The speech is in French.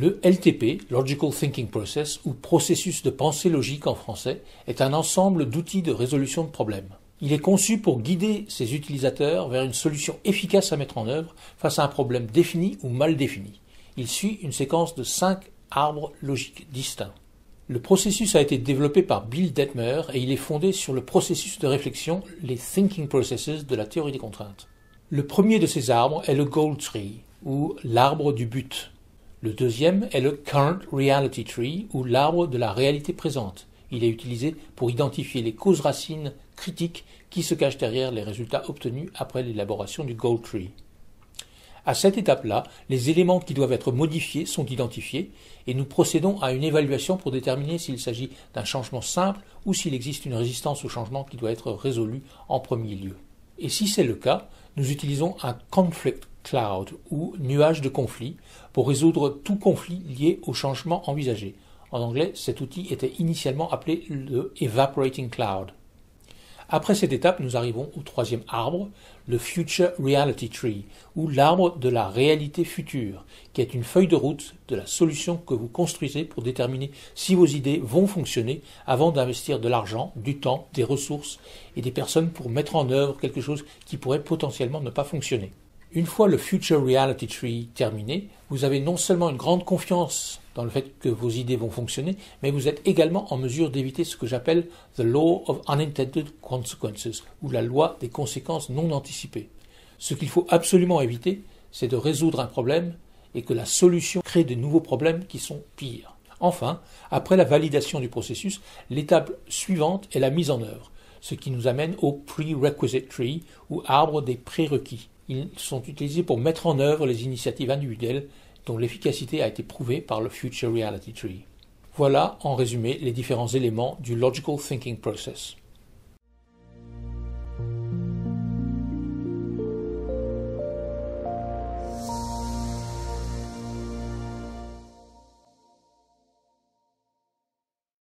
Le LTP, Logical Thinking Process, ou processus de pensée logique en français, est un ensemble d'outils de résolution de problèmes. Il est conçu pour guider ses utilisateurs vers une solution efficace à mettre en œuvre face à un problème défini ou mal défini. Il suit une séquence de cinq arbres logiques distincts. Le processus a été développé par Bill Detmer et il est fondé sur le processus de réflexion, les thinking processes de la théorie des contraintes. Le premier de ces arbres est le goal tree, ou l'arbre du but. Le deuxième est le Current Reality Tree, ou l'arbre de la réalité présente. Il est utilisé pour identifier les causes racines critiques qui se cachent derrière les résultats obtenus après l'élaboration du Goal Tree. À cette étape-là, les éléments qui doivent être modifiés sont identifiés et nous procédons à une évaluation pour déterminer s'il s'agit d'un changement simple ou s'il existe une résistance au changement qui doit être résolue en premier lieu. Et si c'est le cas, nous utilisons un conflict cloud ou nuage de conflit, pour résoudre tout conflit lié au changement envisagé. En anglais, cet outil était initialement appelé le Evaporating Cloud. Après cette étape, nous arrivons au troisième arbre, le Future Reality Tree, ou l'arbre de la réalité future, qui est une feuille de route de la solution que vous construisez pour déterminer si vos idées vont fonctionner avant d'investir de l'argent, du temps, des ressources et des personnes pour mettre en œuvre quelque chose qui pourrait potentiellement ne pas fonctionner. Une fois le Future Reality Tree terminé, vous avez non seulement une grande confiance dans le fait que vos idées vont fonctionner, mais vous êtes également en mesure d'éviter ce que j'appelle The Law of Unintended Consequences, ou la loi des conséquences non anticipées. Ce qu'il faut absolument éviter, c'est de résoudre un problème et que la solution crée de nouveaux problèmes qui sont pires. Enfin, après la validation du processus, l'étape suivante est la mise en œuvre, ce qui nous amène au Prerequisite Tree, ou arbre des prérequis. Ils sont utilisés pour mettre en œuvre les initiatives individuelles dont l'efficacité a été prouvée par le Future Reality Tree. Voilà en résumé les différents éléments du Logical Thinking Process.